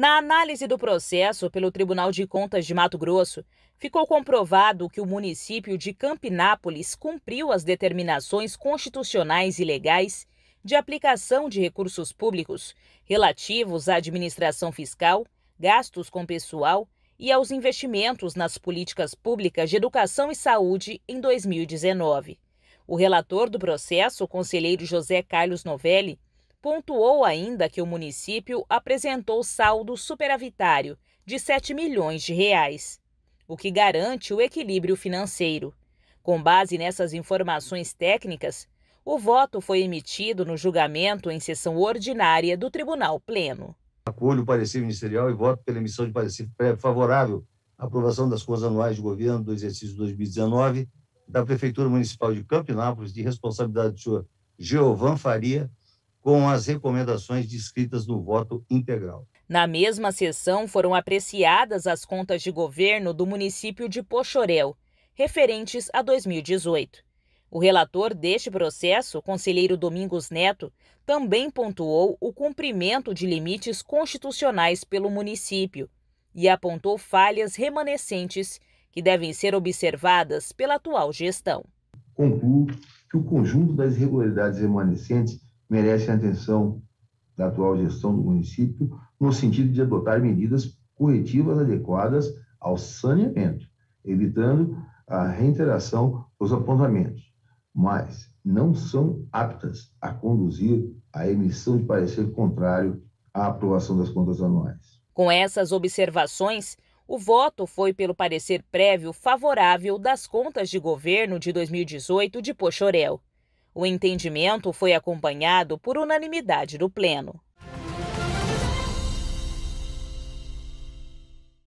Na análise do processo pelo Tribunal de Contas de Mato Grosso, ficou comprovado que o município de Campinápolis cumpriu as determinações constitucionais e legais de aplicação de recursos públicos relativos à administração fiscal, gastos com pessoal e aos investimentos nas políticas públicas de educação e saúde em 2019. O relator do processo, o conselheiro José Carlos Novelli, Pontuou ainda que o município apresentou saldo superavitário de 7 milhões de reais, o que garante o equilíbrio financeiro. Com base nessas informações técnicas, o voto foi emitido no julgamento em sessão ordinária do Tribunal Pleno. Acolho o parecer ministerial e voto pela emissão de parecer favorável à aprovação das contas anuais de governo do exercício 2019 da Prefeitura Municipal de Campinápolis, de responsabilidade do senhor Geovan Faria, com as recomendações descritas no voto integral. Na mesma sessão, foram apreciadas as contas de governo do município de Pochorel, referentes a 2018. O relator deste processo, conselheiro Domingos Neto, também pontuou o cumprimento de limites constitucionais pelo município e apontou falhas remanescentes que devem ser observadas pela atual gestão. Concluo que o conjunto das irregularidades remanescentes merecem atenção da atual gestão do município, no sentido de adotar medidas corretivas adequadas ao saneamento, evitando a reiteração dos apontamentos, mas não são aptas a conduzir à emissão de parecer contrário à aprovação das contas anuais. Com essas observações, o voto foi pelo parecer prévio favorável das contas de governo de 2018 de Pochorel. O entendimento foi acompanhado por unanimidade do Pleno.